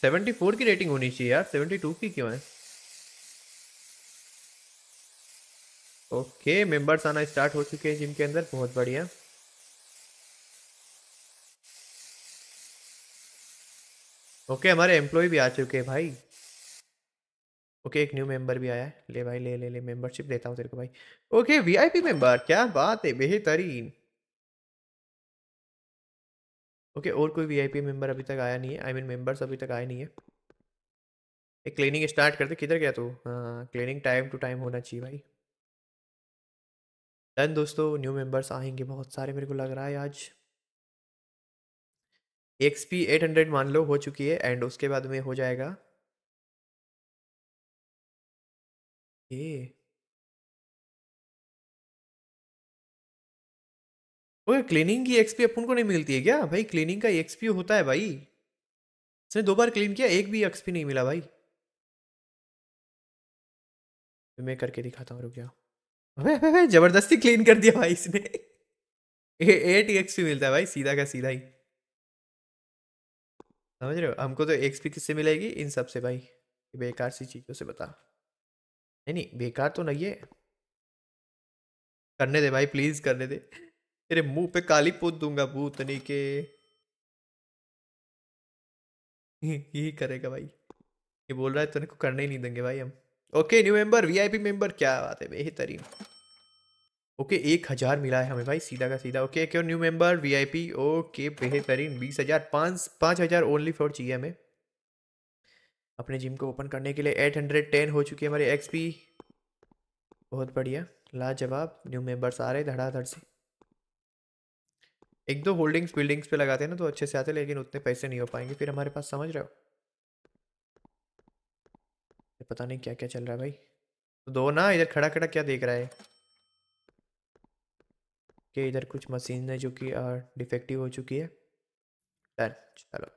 74 की रेटिंग होनी चाहिए यार 72 की क्यों है ओके मेंबर्स आना स्टार्ट हो चुके हैं जिम के अंदर बहुत बढ़िया ओके हमारे एम्प्लॉय भी आ चुके हैं भाई ओके एक न्यू मेंबर भी आया है ले भाई ले ले ले मेंबरशिप देता हूँ तेरे को भाई ओके वीआईपी मेंबर क्या बात है बेहतरीन ओके okay, और कोई वीआईपी मेंबर अभी तक आया नहीं है आई मीन मेंबर्स अभी तक आए नहीं है एक क्लीनिंग स्टार्ट करते किधर गया तो हाँ क्लीनिंग टाइम टू टाइम होना चाहिए भाई डन दोस्तों न्यू मेंबर्स आएंगे बहुत सारे मेरे को लग रहा है आज एक्सपी एट हंड्रेड मान लो हो चुकी है एंड उसके बाद में हो जाएगा ये ओके क्लीनिंग की एक्सपी अपन को नहीं मिलती है क्या भाई क्लीनिंग का एक्सपी होता है भाई इसने दो बार क्लीन किया एक भी एक्सपी नहीं मिला भाई तो मैं करके दिखाता हूँ रुक जाओ <laughs> जबरदस्ती क्लीन कर दिया भाई इसने <laughs> एट एक्सपी मिलता है भाई सीधा का सीधा ही समझ रहे हो हमको तो एक्सपी किससे मिलेगी इन सब से भाई बेकार सी चीज़ों से बता नहीं नहीं बेकार तो नहीं है करने दे भाई प्लीज़ करने दे तेरे मुंह पे काली पोत दूंगा भूतनी के यही करेगा भाई ये बोल रहा है तेरे को करने ही नहीं देंगे भाई हम okay new member VIP member क्या बात है बेहतरीन ओके एक हज़ार मिला है हमें भाई सीधा का सीधा ओके क्यों न्यू मेंबर वीआईपी ओके बेहतरीन बीस हज़ार पाँच पाँच हज़ार ओनली फॉर चाहिए हमें अपने जिम को ओपन करने के लिए एट हंड्रेड टेन हो चुकी है हमारे एक्सपी बहुत बढ़िया लाजवाब न्यू मेंबर्स आ रहे धड़ाधड़ से एक दो होल्डिंग्स बिल्डिंग्स पे लगाते हैं ना तो अच्छे से आते लेकिन उतने पैसे नहीं हो पाएंगे फिर हमारे पास समझ रहे हो पता नहीं क्या क्या चल रहा है भाई तो दो ना इधर खड़ा खड़ा क्या देख रहा है कि इधर कुछ मशीन है जो कि डिफेक्टिव हो चुकी है डन चलो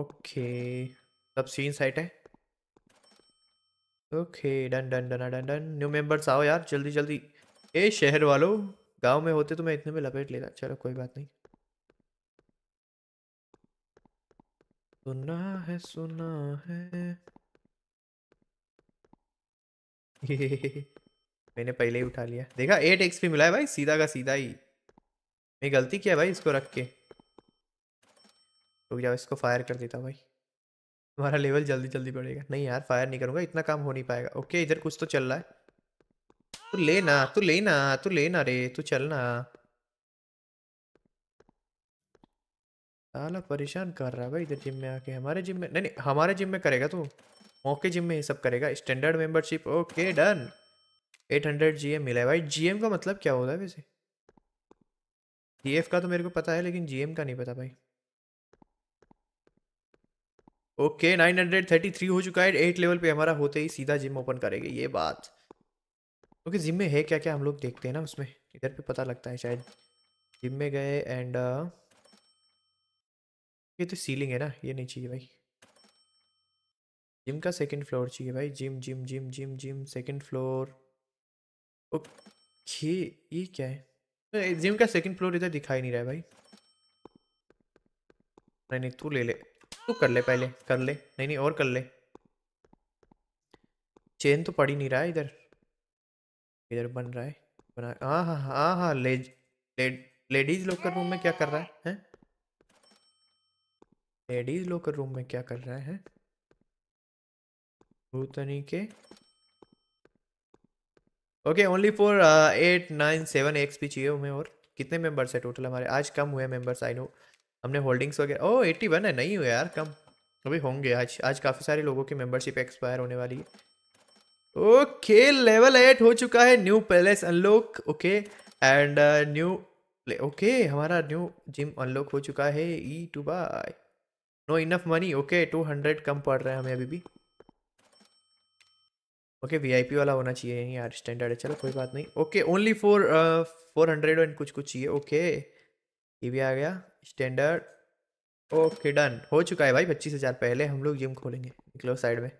ओके सब सीन साइट है okay done done done done done new members आओ यार जल्दी जल्दी ए शहर वालों गांव में होते तो मैं इतने में लपेट लेता चलो कोई बात नहीं सुना है सुना है <laughs> मैंने पहले ही उठा लिया देखा एट एक्सपी मिला है भाई सीधा का सीधा ही मैं गलती किया भाई इसको रख के रुक जाओ इसको फायर कर देता भाई तुम्हारा लेवल जल्दी जल्दी बढ़ेगा नहीं यार फायर नहीं करूँगा इतना काम हो नहीं पाएगा ओके इधर कुछ तो चल रहा है तू लेना तू लेना तू लेना रे तू चलना साला परेशान कर रहा है भाई इधर जिम में आके हमारे जिम में नहीं नहीं हमारे जिम में करेगा तू मौके जिम में ये सब करेगा standard membership okay done 800 GM मिला है भाई जीएम का मतलब क्या होता है वैसे डीएफ का तो मेरे को पता है लेकिन जीएम का नहीं पता भाई ओके 933 हो चुका है एट लेवल पे हमारा होते ही सीधा जिम ओपन करेंगे ये बात क्योंकि जिम में है क्या क्या हम लोग देखते हैं ना उसमें इधर पे पता लगता है शायद जिम में गए एंड uh, ये तो सीलिंग है ना ये नहीं चाहिए भाई जिम का सेकंड फ्लोर चाहिए भाई gym gym gym gym gym second floor okay ये क्या है जिम का सेकंड फ्लोर इधर दिखाई नहीं रहा है भाई नहीं नहीं तू ले ले तू कर ले पहले कर ले नहीं नहीं और कर ले चेन तो पड़ी नहीं रहा है इधर इधर बन रहा है बना हाँ हाँ हाँ हाँ, हाँ लेडीज लोकर रूम में क्या कर रहा है है? लेडीज लोकर रूम में क्या कर रहा है भूतनी के okay only for eight nine seven XP चाहिए हमें और कितने मेंबर्स है टोटल हमारे आज कम हुए मेंबर्स आई नो हमने होल्डिंग्स वगैरह ओ एट्टी वन है नहीं हुए यार कम अभी होंगे आज आज काफ़ी सारे लोगों की मेंबरशिप एक्सपायर होने वाली है ओके लेवल एट हो चुका है new palace unlock okay and new play okay हमारा न्यू जिम अनलॉक हो चुका है ई to buy no enough money okay two hundred कम पड़ रहा है हमें अभी भी ओके आई वीआईपी वाला होना चाहिए यार स्टैंडर्ड है चलो कोई बात नहीं okay only four four hundred and कुछ कुछ चाहिए ओके ये भी आ गया स्टैंडर्ड ओके डन हो चुका है भाई पच्चीस हज़ार पहले हम लोग जिम खोलेंगे निकलो साइड में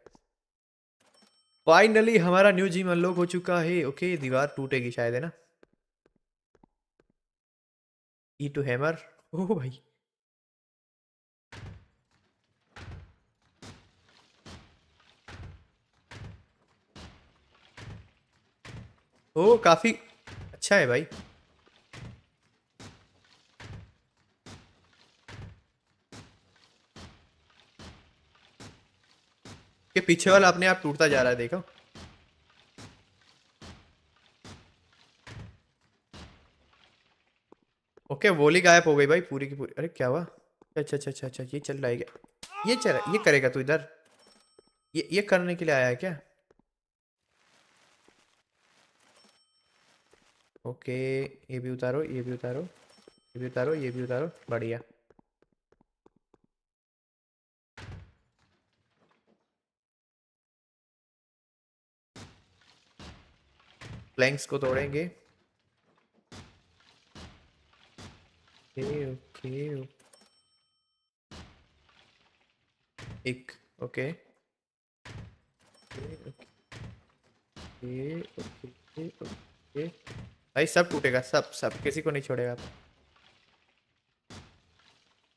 फाइनली हमारा न्यू जिम अनलॉक हो चुका है ओके दीवार टूटेगी शायद है ना ई टू हैमर ओह भाई ओ काफी अच्छा है भाई के पीछे वाला अपने आप टूटता जा रहा है देखो ओके वोली गायब हो गई भाई पूरी की पूरी अरे क्या हुआ अच्छा अच्छा अच्छा अच्छा ये चल रहा है ये चल ये करेगा तू इधर ये ये करने के लिए आया है क्या ओके ये भी उतारो ये भी उतारो ये भी उतारो ये भी उतारो बढ़िया प्लैंक्स को तोड़ेंगे ओके ओके एक ओके ओके ओके ओके भाई सब टूटेगा सब सब किसी को नहीं छोड़ेगा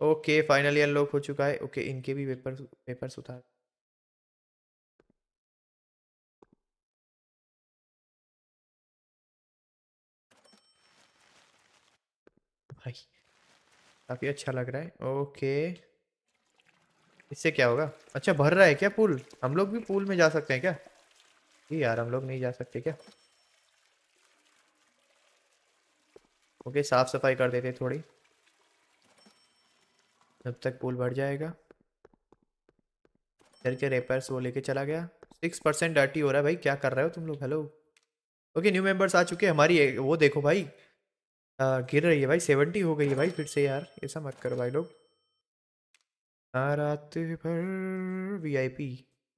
ओके फाइनली अनलॉक हो चुका है ओके इनके भी पेपर पेपर्स उतार भाई काफ़ी अच्छा लग रहा है ओके इससे क्या होगा अच्छा भर रहा है क्या पूल हम लोग भी पूल में जा सकते हैं क्या जी यार हम लोग नहीं जा सकते क्या ओके साफ सफाई कर देते थोड़ी जब तक पूल भर जाएगा घर के रेपर्स वो लेके चला गया सिक्स परसेंट डर्टी हो रहा है भाई क्या कर रहे हो तुम लोग हेलो ओके न्यू मेंबर्स आ चुके हैं हमारी वो देखो भाई गिर रही है भाई सेवेंटी हो गई है भाई फिर से यार ऐसा मत करो भाई लोग रात भर वीआईपी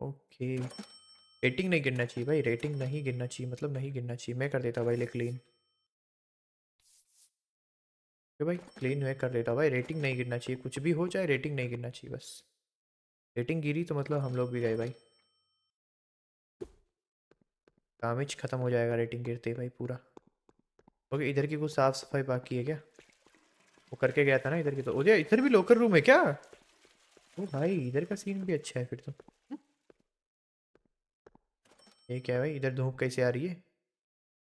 ओके रेटिंग नहीं गिरना चाहिए भाई रेटिंग नहीं गिरना चाहिए मतलब नहीं गिरना चाहिए मैं कर देता भाई ले क्लीन तो भाई क्लीन मैं कर देता भाई रेटिंग नहीं गिरना चाहिए कुछ भी हो जाए रेटिंग नहीं गिरना चाहिए बस रेटिंग गिरी तो मतलब हम लोग भी गए भाई डैमेज ख़त्म हो जाएगा रेटिंग गिरते भाई पूरा ओके इधर की कुछ साफ सफाई बाकी है क्या वो करके गया था ना इधर की तो ओजे इधर भी लॉकर रूम है क्या ओ भाई इधर का सीन भी अच्छा है फिर तो ये क्या है भाई इधर धूप कैसे आ रही है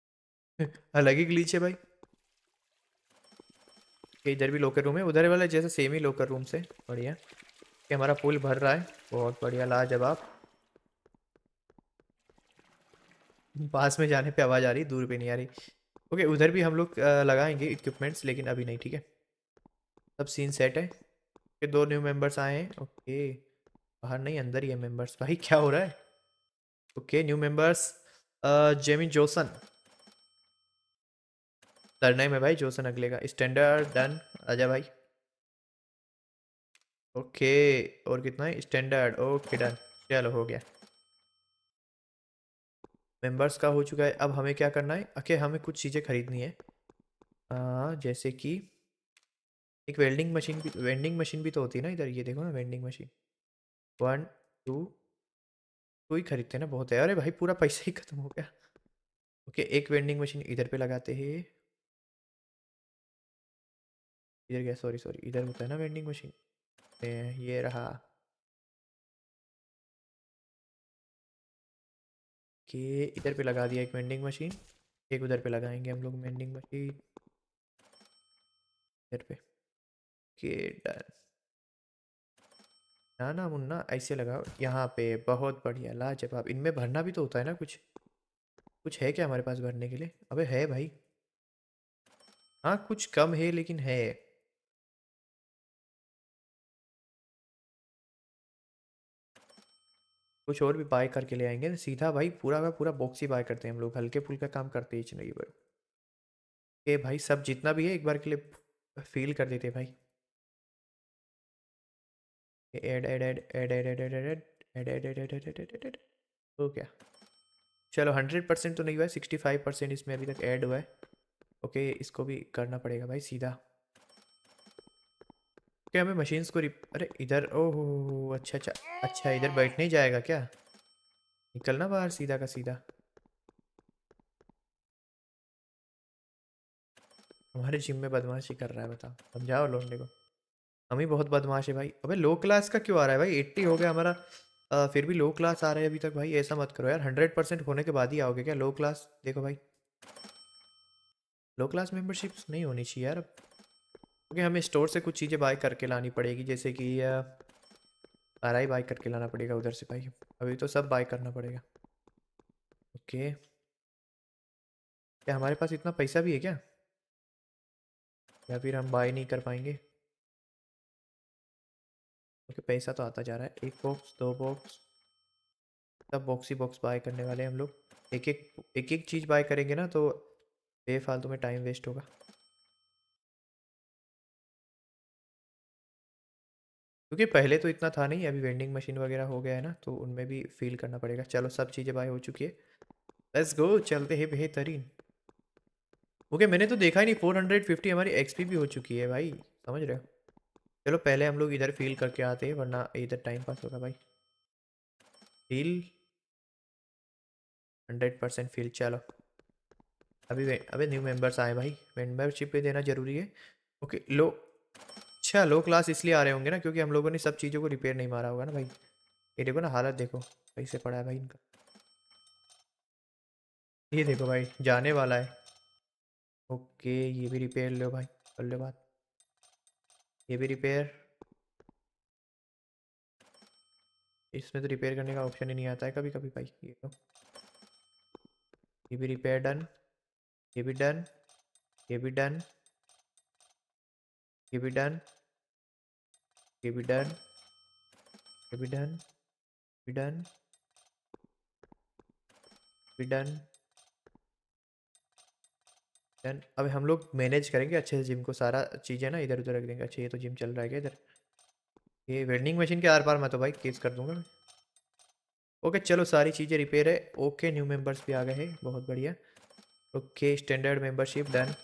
<laughs> अलग ही ग्लीच है भाई इधर भी लोकर रूम है उधर वाला जैसे सेम ही लोकर रूम से बढ़िया कि हमारा पुल भर रहा है बहुत बढ़िया लाजवाब पास में जाने पे आवाज़ आ रही दूर पे नहीं आ रही ओके okay, उधर भी हम लोग लगाएंगे इक्विपमेंट्स लेकिन अभी नहीं ठीक है सब सीन सेट है के दो न्यू मेंबर्स आए हैं ओके बाहर नहीं अंदर ही है मेंबर्स भाई क्या हो रहा है okay new members Jamie Johnson surname है भाई जोसन अगले का स्टैंडर्ड डन आजा भाई ओके और कितना है स्टैंडर्ड ओके डन चलो हो गया मेंबर्स का हो चुका है अब हमें क्या करना है ओके हमें कुछ चीज़ें खरीदनी है आ, जैसे कि एक वेल्डिंग मशीन भी वेंडिंग मशीन भी तो होती है ना इधर ये देखो ना vending machine one two two ही खरीदते हैं ना बहुत है अरे भाई पूरा पैसा ही खत्म हो गया ओके एक वेंडिंग मशीन इधर पे लगाते हैं इधर गया सॉरी सॉरी इधर होता है ना वेंडिंग मशीन ये रहा ओके इधर पे लगा दिया एक वेंडिंग मशीन एक उधर पे लगाएंगे हम लोग वेंडिंग मशीन इधर पे के डन ना ना मुन्ना ऐसे लगाओ यहाँ पे बहुत बढ़िया लाजवाब इनमें भरना भी तो होता है ना कुछ कुछ है क्या हमारे पास भरने के लिए अबे है भाई हाँ कुछ कम है लेकिन है कुछ और भी बाय करके ले आएंगे सीधा भाई पूरा का पूरा बॉक्स ही बाय करते हैं हम लोग हल्के फुल्के काम करते ही नहीं बड़े के भाई सब जितना भी है एक बार के लिए फील कर देते भाई ad ad ad ad ad ad ad ad ad ad ad ad ad ad ad ad हो गया चलो हंड्रेड परसेंट तो नहीं हुआ है सिक्सटी फाइव परसेंट इसमें अभी तक ऐड हुआ है ओके इसको भी करना पड़ेगा भाई सीधा क्या हमें मशीन्स को रिप अरे इधर ओह अच्छा अच्छा अच्छा इधर बैठ नहीं जाएगा क्या निकलना बाहर सीधा का सीधा हमारे जिम में बदमाशी कर रहा है बताओ समझाओ लोंडे को हम ही बहुत बदमाश है भाई अबे लो क्लास का क्यों आ रहा है भाई एट्टी हो गया हमारा आ, फिर भी लो क्लास आ रहा है अभी तक भाई ऐसा मत करो यार हंड्रेड परसेंट होने के बाद ही आओगे क्या लो क्लास देखो भाई लो क्लास मेंबरशिप नहीं होनी चाहिए यार अब क्योंकि हमें स्टोर से कुछ चीज़ें बाय करके लानी पड़ेगी जैसे कि आर ही बाय करके लाना पड़ेगा उधर से भाई अभी तो सब बाय करना पड़ेगा ओके क्या हमारे पास इतना पैसा भी है क्या या फिर हम बाय नहीं कर पाएंगे ओके पैसा तो आता जा रहा है एक बॉक्स दो बॉक्स सब बॉक्स ही बॉक्स बाय करने वाले हैं हम लोग एक एक एक एक चीज़ बाय करेंगे ना तो बेफालतू में टाइम वेस्ट होगा क्योंकि पहले तो इतना था नहीं अभी वेंडिंग मशीन वगैरह हो गया है ना तो उनमें भी फील करना पड़ेगा चलो सब चीज़ें बाय हो चुकी है लेट्स गो चलते हैं बेहतरीन ओके मैंने तो देखा ही नहीं फोर हंड्रेड फिफ्टी हमारी एक्सपी भी हो चुकी है भाई समझ रहे हो चलो पहले हम लोग इधर फील करके आते हैं वरना इधर टाइम पास होगा भाई फील हंड्रेड परसेंट फील चलो अभी अभी न्यू मेंबर्स आए भाई मेंबरशिप पे देना ज़रूरी है ओके लो अच्छा लो क्लास इसलिए आ रहे होंगे ना क्योंकि हम लोगों ने सब चीज़ों को रिपेयर नहीं मारा होगा ना भाई ये देखो ना हालत देखो कैसे पड़ा है भाई इनका ये देखो भाई जाने वाला है ओके ये भी रिपेयर लो भाई कर लो बात ये भी रिपेयर इसमें तो रिपेयर करने का ऑप्शन ही नहीं आता है कभी कभी भाई ये तो ये भी रिपेयर डन ये भी डन ये भी डन ये भी done Okay, we done. Okay, we done. We done. We done. Then अब हम लोग मैनेज करेंगे अच्छे से जिम को सारा चीज़ें ना इधर उधर रख देंगे अच्छा ये तो जिम चल रहा है क्या इधर ये वेल्डिंग मशीन के आर पार मैं तो भाई केस कर दूंगा ओके चलो सारी चीज़ें रिपेयर है ओके न्यू मेंबर्स भी आ गए हैं बहुत बढ़िया ओके स्टैंडर्ड मेंबरशिप डन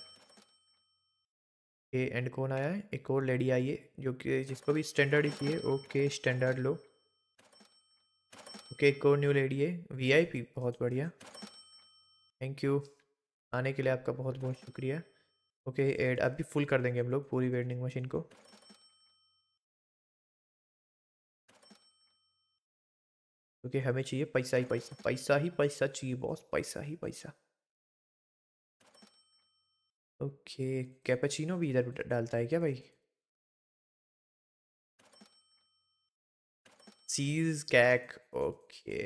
ये एंड कौन आया है एक और लेडी आई है जो कि जिसको भी स्टैंडर्ड ही चाहिए ओके स्टैंडर्ड लो ओके एक और न्यू लेडी है वीआईपी बहुत बढ़िया थैंक यू आने के लिए आपका बहुत बहुत शुक्रिया ओके एड अभी फुल कर देंगे हम लोग पूरी वेडिंग मशीन को क्योंकि हमें चाहिए पैसा ही पैसा पैसा ही पैसा चाहिए बॉस पैसा ही पैसा ओके कैपेचिनो भी इधर डालता है क्या भाई सीज कैक ओके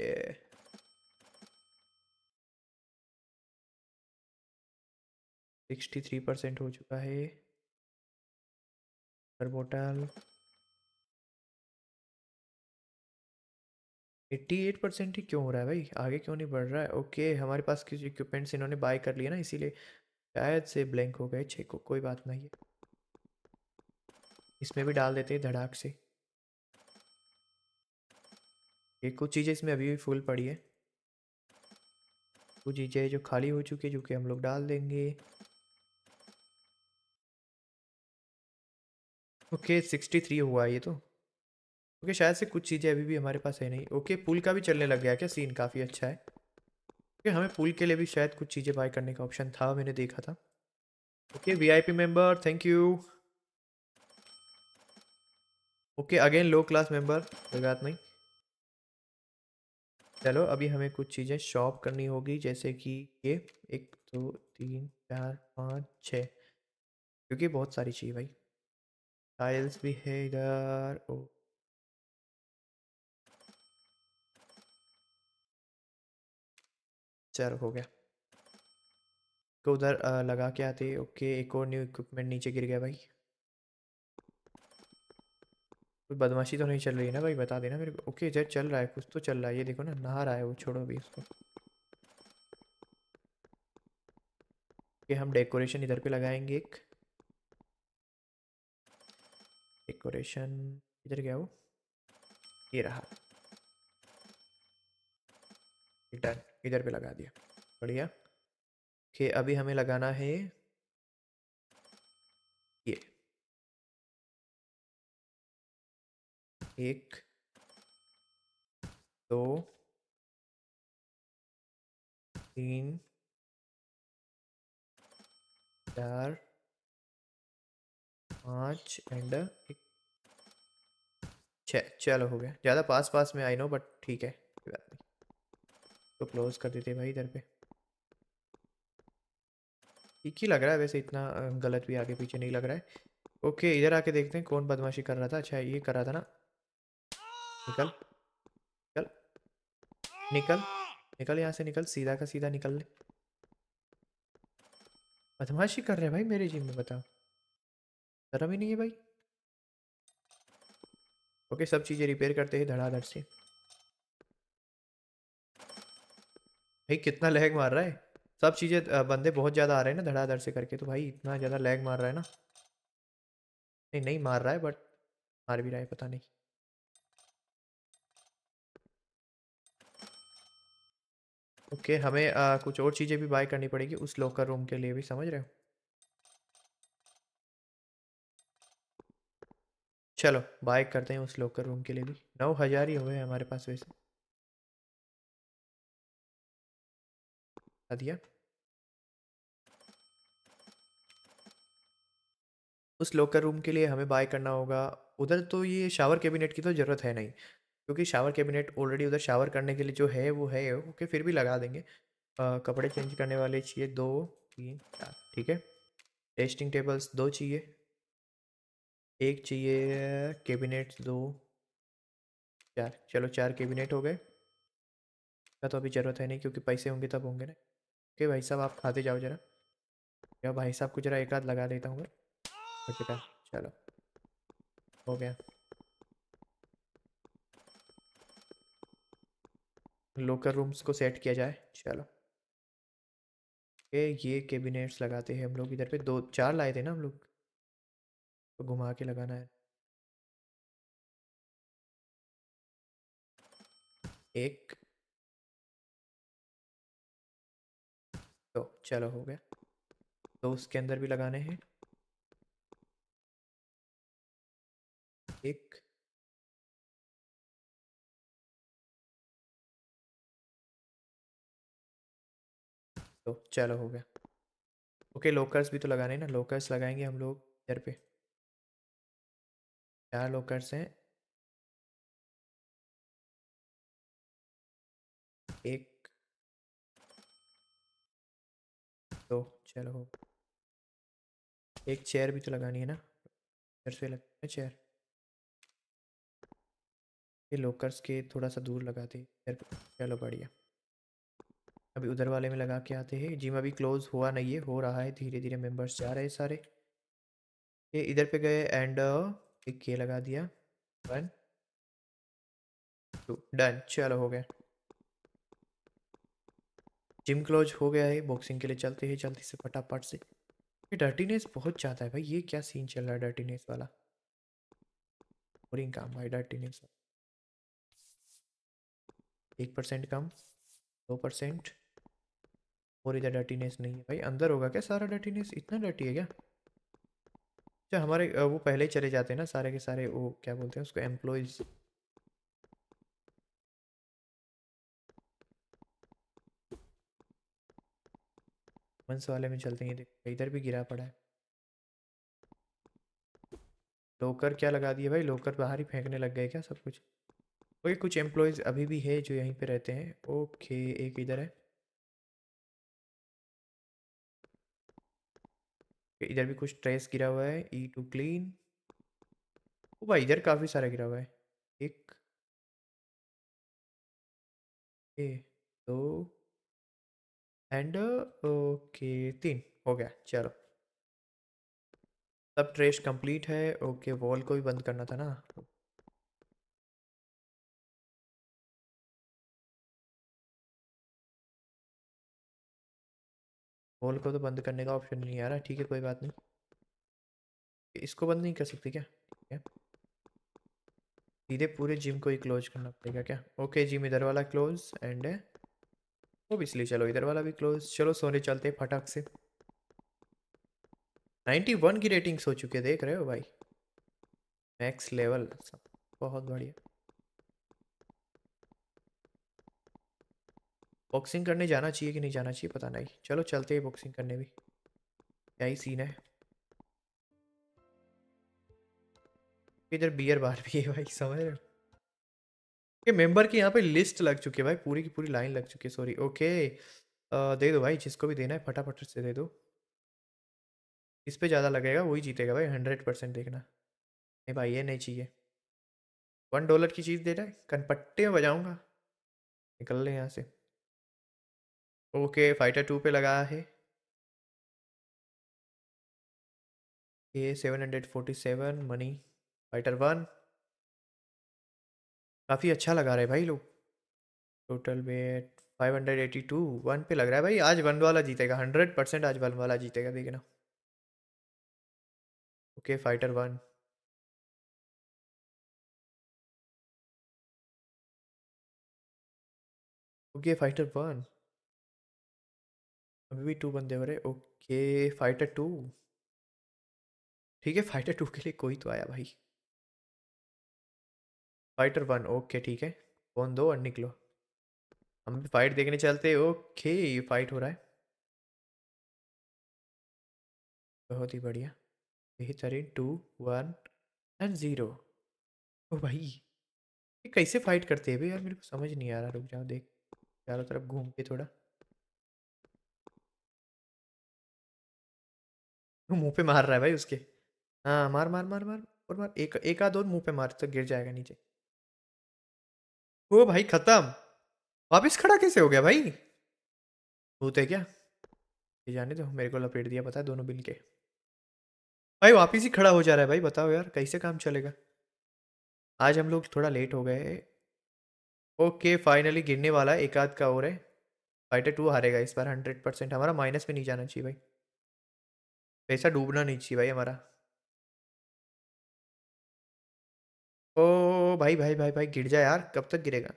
सिक्सटी थ्री परसेंट हो चुका है बोटल एट्टी एट परसेंट ही क्यों हो रहा है भाई आगे क्यों नहीं बढ़ रहा है ओके हमारे पास कुछ इक्विपमेंट्स इन्होंने बाय कर लिए ना इसीलिए शायद से ब्लैंक हो गए छे को कोई बात नहीं है इसमें भी डाल देते हैं धड़ाक से एक कुछ चीज़ें इसमें अभी भी फुल पड़ी है कुछ चीज़ें जो खाली हो चुकी है जो कि हम लोग डाल देंगे ओके सिक्सटी थ्री हुआ ये तो ओके शायद से कुछ चीज़ें अभी भी हमारे पास है नहीं ओके पुल का भी चलने लग गया क्या सीन काफ़ी अच्छा है ओके हमें पूल के लिए भी शायद कुछ चीज़ें बाय करने का ऑप्शन था मैंने देखा था okay VIP member thank you okay again low class member कोई बात नहीं चलो अभी हमें कुछ चीज़ें शॉप करनी होगी जैसे कि ये एक दो तीन चार पाँच छः क्योंकि बहुत सारी चाहिए भाई टाइल्स भी है इधर ओ चर हो गया तो उधर लगा के आते ओके एक और न्यू इक्विपमेंट नीचे गिर गया भाई कोई बदमाशी तो नहीं चल रही है ना भाई बता देना मेरे को ओके जेट चल रहा है कुछ तो चल रहा है ये देखो ना नहा रहा है वो छोड़ो अभी उसको ओके हम डेकोरेशन इधर पे लगाएंगे एक डेकोरेशन इधर गया वो ये रहा डन इधर पे लगा दिया बढ़िया ओके अभी हमें लगाना है ये एक दो तीन चार पाँच एंड छः चलो हो गया ज़्यादा पास पास में आई नो बट ठीक है तो क्लोज कर देते भाई इधर पे ठीक ही लग रहा है वैसे इतना गलत भी आगे पीछे नहीं लग रहा है ओके इधर आके देखते हैं कौन बदमाशी कर रहा था अच्छा ये कर रहा था ना निकल निकल निकल निकल यहाँ से निकल सीधा का सीधा निकल ले बदमाशी कर रहे हैं भाई मेरे जिम में बताओ शर्म ही नहीं है भाई ओके सब चीज़ें रिपेयर करते हैं धड़ाधड़ से भाई कितना लैग मार रहा है सब चीज़ें बंदे बहुत ज़्यादा आ रहे हैं ना धड़ाधड़ से करके तो भाई इतना ज़्यादा लैग मार रहा है ना नहीं नहीं मार रहा है बट मार भी रहा है पता नहीं ओके okay, हमें आ, कुछ और चीज़ें भी बाय करनी पड़ेगी उस लॉकर रूम के लिए भी समझ रहे हो चलो बाय करते हैं उस लॉकर रूम के लिए भी नौ हज़ार ही हो गए हमारे पास वैसे दिया उस लॉकर रूम के लिए हमें बाय करना होगा उधर तो ये शावर कैबिनेट की तो ज़रूरत है नहीं क्योंकि शावर कैबिनेट ऑलरेडी उधर शावर करने के लिए जो है वो है ओके फिर भी लगा देंगे आ, कपड़े चेंज करने वाले चाहिए दो तीन चार ठीक है टेस्टिंग टेबल्स दो चाहिए एक चाहिए कैबिनेट दो चार चलो चार कैबिनेट हो गए का तो अभी ज़रूरत है नहीं क्योंकि पैसे होंगे तब होंगे ना ओके भाई साहब आप खाते जाओ जरा या भाई साहब को जरा एक आध लगा देता हूँ मैं चलो हो गया लोकल रूम्स को सेट किया जाए चलो ये ये कैबिनेट्स लगाते हैं हम लोग इधर पे दो चार लाए थे ना हम लोग तो घुमा के लगाना है एक तो चलो हो गया तो उसके अंदर भी लगाने हैं एक तो चलो हो गया ओके लोकर्स भी तो लगाने ना लोकर्स लगाएंगे हम लोग इधर पे चार लोकर्स हैं एक चलो एक चेयर भी तो लगानी है ना इधर से लगता है चेयर ये लोकर्स के थोड़ा सा दूर लगाते चलो बढ़िया अभी उधर वाले में लगा के आते हैं जिम अभी क्लोज हुआ नहीं है हो रहा है धीरे धीरे मेंबर्स जा रहे हैं सारे ये इधर पे गए एंड एक ये लगा दिया वन टू डन चलो हो गया जिम क्लोज हो गया है बॉक्सिंग के लिए चलते हैं जल्दी से फटाफट से ये डर्टीनेस बहुत ज़्यादा है भाई ये क्या सीन चल रहा है डर्टीनेस वाला बोरिंग काम भाई डर्टीनेस एक परसेंट कम दो परसेंट और इधर डर्टीनेस नहीं है भाई अंदर होगा क्या सारा डर्टीनेस इतना डर्टी है क्या अच्छा हमारे वो पहले ही चले जाते हैं ना सारे के सारे वो क्या बोलते हैं उसको एम्प्लॉयज़ डिफेंस वाले में चलते हैं देखो इधर भी गिरा पड़ा है लोकर क्या लगा दिए भाई लोकर बाहर ही फेंकने लग गए क्या सब कुछ ओके कुछ एम्प्लॉयज़ अभी भी है जो यहीं पे रहते हैं ओके एक इधर है इधर भी कुछ ट्रेस गिरा हुआ है ई टू क्लीन ओ भाई इधर काफ़ी सारा गिरा हुआ है एक ए, दो एंड ओके तीन हो गया चलो सब ट्रेस कंप्लीट है ओके वॉल को भी बंद करना था ना वॉल को तो बंद करने का ऑप्शन नहीं आ रहा ठीक है कोई बात नहीं इसको बंद नहीं कर सकते क्या सीधे पूरे जिम को ही क्लोज करना पड़ेगा क्या ओके जिम इधर वाला क्लोज एंड है इसलिए चलो इधर वाला भी क्लोज चलो सोने चलते हैं फटाक से 91 की रेटिंग्स हो चुके देख रहे हो भाई मैक्स लेवल बहुत बढ़िया बॉक्सिंग करने जाना चाहिए कि नहीं जाना चाहिए पता नहीं चलो चलते हैं बॉक्सिंग करने भी क्या ही सीन है इधर बियर बार भी है भाई समझ रहे हो ये मेंबर की यहाँ पे लिस्ट लग चुकी है भाई पूरी की पूरी लाइन लग चुकी है सॉरी ओके दे दो भाई जिसको भी देना है फटाफट से दे दो इस पर ज़्यादा लगेगा वही जीतेगा भाई हंड्रेड परसेंट देखना नहीं भाई ये नहीं चाहिए वन डॉलर की चीज़ दे रहा है कनपट्टे में बजाऊँगा निकल लें यहाँ से ओके फाइटर टू पे लगा है ये seven hundred forty seven money fighter one काफ़ी अच्छा लगा रहे भाई लोग total weight five hundred eighty two one पे लग रहा है भाई आज वन वाला जीतेगा हंड्रेड परसेंट आज वन वाला जीतेगा देखना okay fighter one okay fighter one अभी भी टू बंदे हो रहे ओके फाइटर टू ठीक है फाइटर टू के लिए कोई तो आया भाई फाइटर वन ओके ठीक है फोन दो और निकलो हम भी फाइट देखने चलते ओके ये फाइट हो रहा है बहुत ही बढ़िया बेहतरीन टू वन एंड ज़ीरो ओ भाई ये कैसे फाइट करते हैं भाई यार मेरे को समझ नहीं आ रहा रुक जाओ देख चारों तरफ घूम के थोड़ा मुंह पे मार रहा है भाई उसके हाँ मार मार मार मार और मार एक एक आध और मुंह पे मार तो गिर जाएगा नीचे वो भाई खत्म वापिस खड़ा कैसे हो गया भाई भूत है क्या ये जाने दो मेरे को लपेट दिया पता है दोनों बिल के भाई वापिस ही खड़ा हो जा रहा है भाई बताओ यार कैसे काम चलेगा आज हम लोग थोड़ा लेट हो गए ओके फाइनली गिरने वाला है एक आध का और है फाइटर टू हारेगा इस बार हंड्रेड परसेंट हमारा माइनस में नहीं जाना चाहिए भाई पैसा डूबना नहीं चाहिए भाई हमारा ओ भाई भाई भाई भाई गिर जा यार कब तक गिरेगा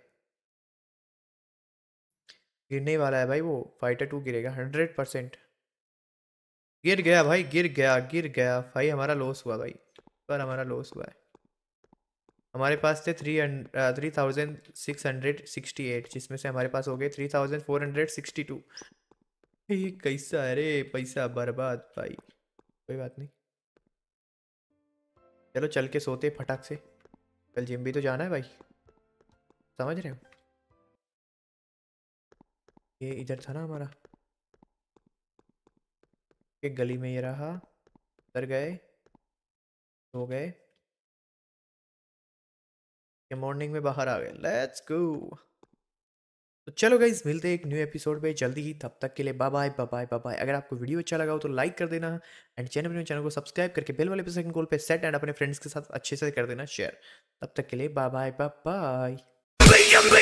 गिरने वाला है भाई वो फाइटर टू गिरेगा हंड्रेड परसेंट गिर गया भाई गिर गया गिर गया भाई हमारा लॉस हुआ भाई पर हमारा लॉस हुआ है हमारे पास थे three three thousand six hundred sixty eight जिसमें से हमारे पास हो गए three thousand four hundred sixty two भाई कैसा अरे पैसा बर्बाद भाई कोई बात नहीं चलो चल के सोते फटाक से कल जिम भी तो जाना है भाई समझ रहे हो ये इधर था ना हमारा ये गली में ये रहा उधर गए हो गए ये मॉर्निंग में बाहर आ गए लेट्स गो तो चलो गाइज मिलते हैं एक न्यू एपिसोड में जल्दी ही तब तक के लिए बाय बाय बाय बाय अगर आपको वीडियो अच्छा लगा हो तो लाइक कर देना एंड चैनल चैनल को सब्सक्राइब करके बेल वाले सेकंड गोल पे सेट एंड अपने फ्रेंड्स के साथ अच्छे से कर देना शेयर तब तक के लिए बाय बाय बाय